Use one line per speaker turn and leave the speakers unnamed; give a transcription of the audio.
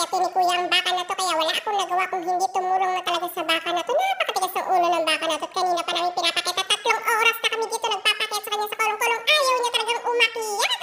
aakyatin ni kuya ang baka na to kaya wala akong nagawa kung hindi tumulong na talaga sa baka na to. Napakatigas ang ulo ng baka na to. Kanina pa namin pinapakita. Tatlong oras na kami dito nagpapakit sa kanya sa kolong-kolong. Ayaw niya talagang umakyat.